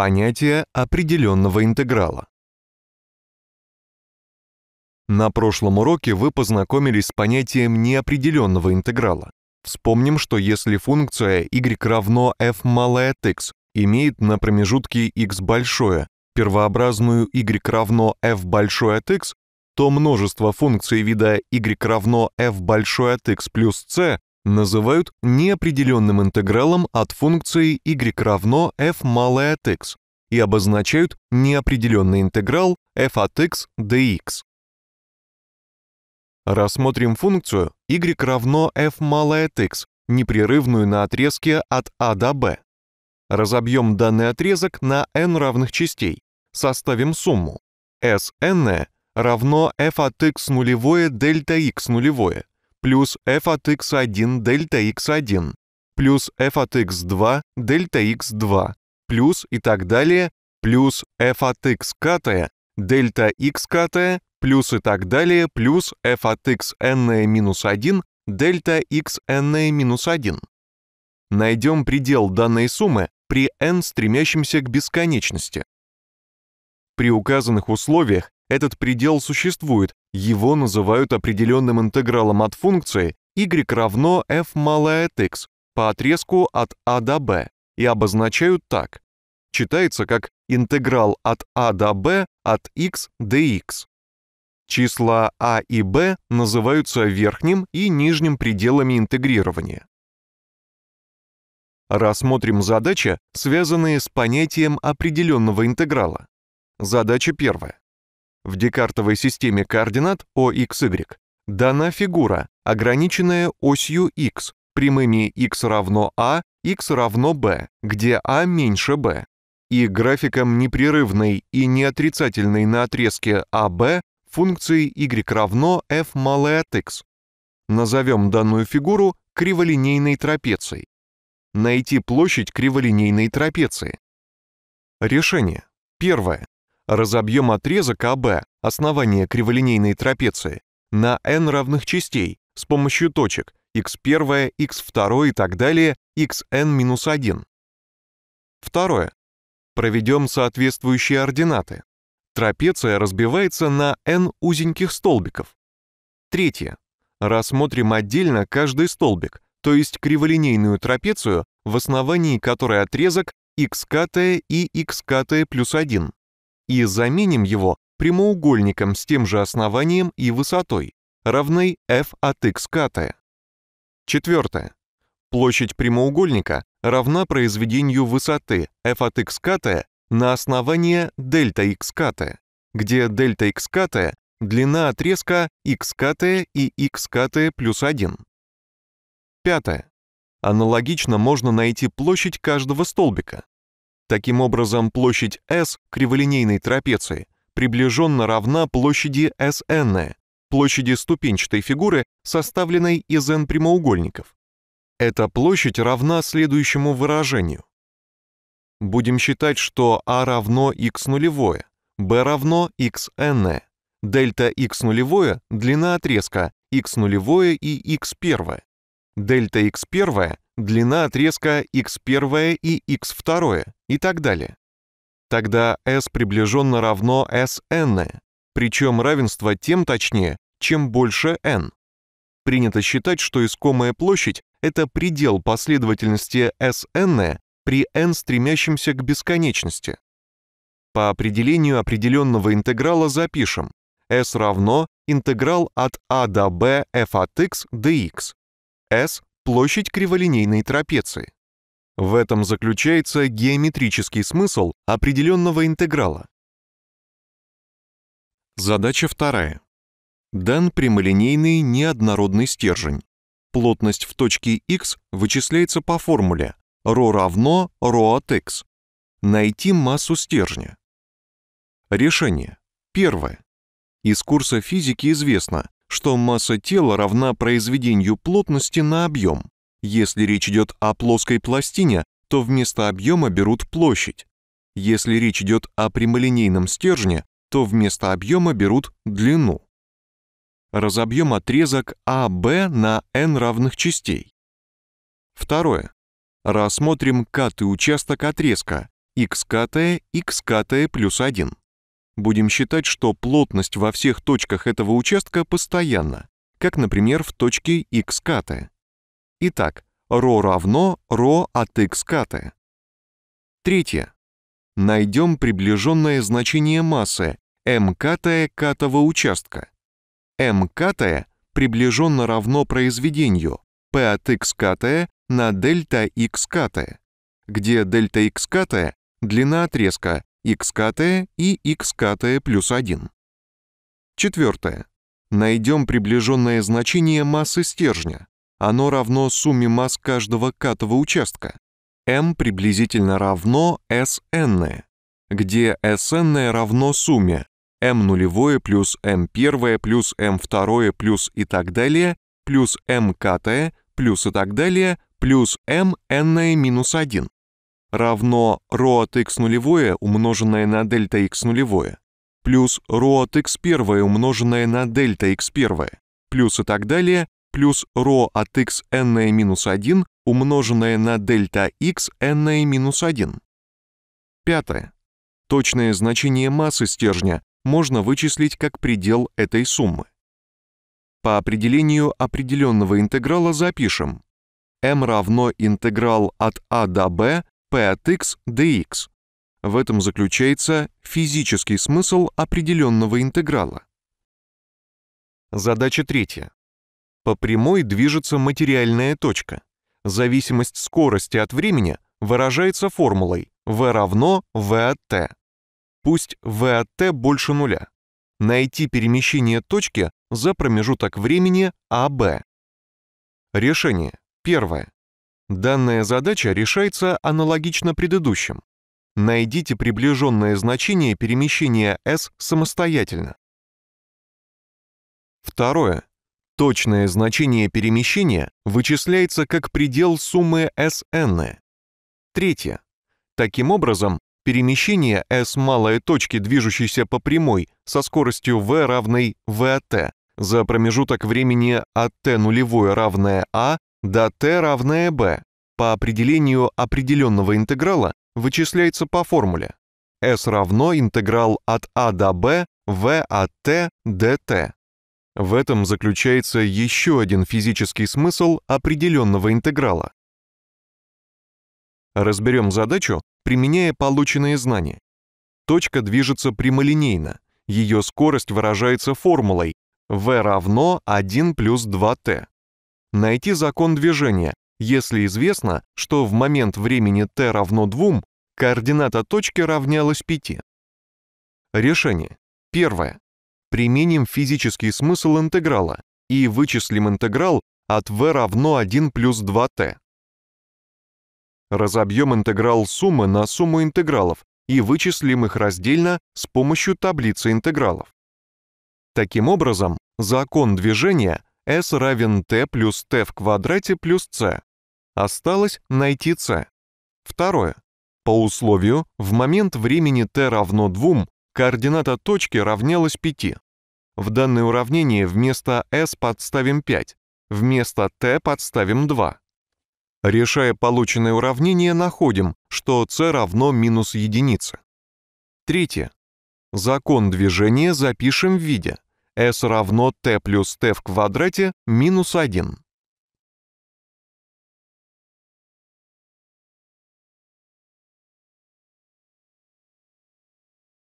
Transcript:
понятие определенного интеграла. На прошлом уроке вы познакомились с понятием неопределенного интеграла. Вспомним, что если функция y равно f малое от x имеет на промежутке x большое первообразную y равно f большое от x, то множество функций вида y равно f большое от x плюс c называют неопределенным интегралом от функции y равно f малое от x и обозначают неопределенный интеграл f от x dx. Рассмотрим функцию y равно f малое от x, непрерывную на отрезке от a до b. Разобьем данный отрезок на n равных частей, составим сумму. Sn равно f от x нулевое дельта x нулевое, плюс f от x1 дельта x1 плюс f от x2 дельта x2 плюс и так далее плюс f от xkt дельта xkt плюс и так далее плюс f от xn минус 1 дельта xn минус 1. Найдем предел данной суммы при n стремящемся к бесконечности. При указанных условиях этот предел существует, его называют определенным интегралом от функции y равно f малое от x по отрезку от a до b и обозначают так. Читается как интеграл от a до b от x dx. Числа a и b называются верхним и нижним пределами интегрирования. Рассмотрим задачи, связанные с понятием определенного интеграла. Задача первая. В декартовой системе координат OXY дана фигура, ограниченная осью x, прямыми x равно a, а, x равно b, где a а меньше b. И графиком непрерывной и неотрицательной на отрезке AB а функции y равно f малое от x. Назовем данную фигуру криволинейной трапецией. Найти площадь криволинейной трапеции. Решение. Первое. Разобьем отрезок АБ основание криволинейной трапеции, на n равных частей с помощью точек x1, x2 и так далее, xn-1. Второе. Проведем соответствующие ординаты. Трапеция разбивается на n узеньких столбиков. Третье. Рассмотрим отдельно каждый столбик, то есть криволинейную трапецию, в основании которой отрезок xkt и xkt плюс 1, и заменим его прямоугольником с тем же основанием и высотой, равной f от x к t. Четвертое. Площадь прямоугольника равна произведению высоты f от x к t на основание дельта x к t, где дельта x к t длина отрезка x к t и x к t плюс 1. Пятое. Аналогично можно найти площадь каждого столбика. Таким образом, площадь S криволинейной трапеции приближенно равна площади SN, площади ступенчатой фигуры, составленной из n прямоугольников. Эта площадь равна следующему выражению. Будем считать, что А равно x нулевое, B равно xn, дельта x нулевое – длина отрезка x нулевое и x первое, дельта x первое – длина отрезка x первое и x второе и так далее. Тогда S приближенно равно Sn, причем равенство тем точнее, чем больше n. Принято считать, что искомая площадь — это предел последовательности Sn при n стремящемся к бесконечности. По определению определенного интеграла запишем s равно интеграл от a а до b f от x dx. s — площадь криволинейной трапеции. В этом заключается геометрический смысл определенного интеграла. Задача вторая. Дан прямолинейный неоднородный стержень. Плотность в точке x вычисляется по формуле ρ равно ρ от x. Найти массу стержня. Решение. Первое. Из курса физики известно, что масса тела равна произведению плотности на объем. Если речь идет о плоской пластине, то вместо объема берут площадь. Если речь идет о прямолинейном стержне, то вместо объема берут длину. Разобьем отрезок АВ на n равных частей. Второе. Рассмотрим каты участок отрезка xkt, xkt плюс 1. Будем считать, что плотность во всех точках этого участка постоянна, как, например, в точке xkt. Итак, ро равно ро от x к каты. Третье. Найдем приближенное значение массы мкатая катого участка. мкатая приближенно равно произведению p от x к катая на дельта x к катая, где дельта x к катая — длина отрезка x к катая и x к катая плюс 1. Четвертое. Найдем приближенное значение массы стержня оно равно сумме масс каждого катого участка. m приблизительно равно sn, где sn равно сумме m нулевое плюс m первое плюс m второе плюс и так далее, плюс m катое плюс и так далее, плюс m n минус 1 равно ρ от x нулевое умноженное на дельта x нулевое плюс ρ от x первое умноженное на дельта x первое плюс и так далее плюс ρ от x n минус 1 умноженное на дельта x n минус 1. Пятое. Точное значение массы стержня можно вычислить как предел этой суммы. По определению определенного интеграла запишем m равно интеграл от a а до b p от x dx. В этом заключается физический смысл определенного интеграла. Задача третья. По прямой движется материальная точка. Зависимость скорости от времени выражается формулой v равно v от t. Пусть v от t больше нуля. Найти перемещение точки за промежуток времени AB. А Решение. Первое. Данная задача решается аналогично предыдущим. Найдите приближенное значение перемещения S самостоятельно. Второе. Точное значение перемещения вычисляется как предел суммы Sn. Третье. Таким образом, перемещение S малой точки, движущейся по прямой, со скоростью v равной vt, за промежуток времени от а t нулевое равное a а до t равное b, по определению определенного интеграла вычисляется по формуле s равно интеграл от a а до b v от t dt. В этом заключается еще один физический смысл определенного интеграла. Разберем задачу, применяя полученные знания. Точка движется прямолинейно, ее скорость выражается формулой v равно 1 плюс 2t. Найти закон движения, если известно, что в момент времени t равно 2 координата точки равнялась 5. Решение. Первое применим физический смысл интеграла и вычислим интеграл от v равно 1 плюс 2t. Разобьем интеграл суммы на сумму интегралов и вычислим их раздельно с помощью таблицы интегралов. Таким образом, закон движения s равен t плюс t в квадрате плюс c. Осталось найти c. Второе. По условию, в момент времени t равно 2, координата точки равнялась 5. В данное уравнение вместо s подставим 5, вместо t подставим 2. Решая полученное уравнение, находим, что c равно минус единице. Третье. Закон движения запишем в виде s равно t плюс t в квадрате минус 1.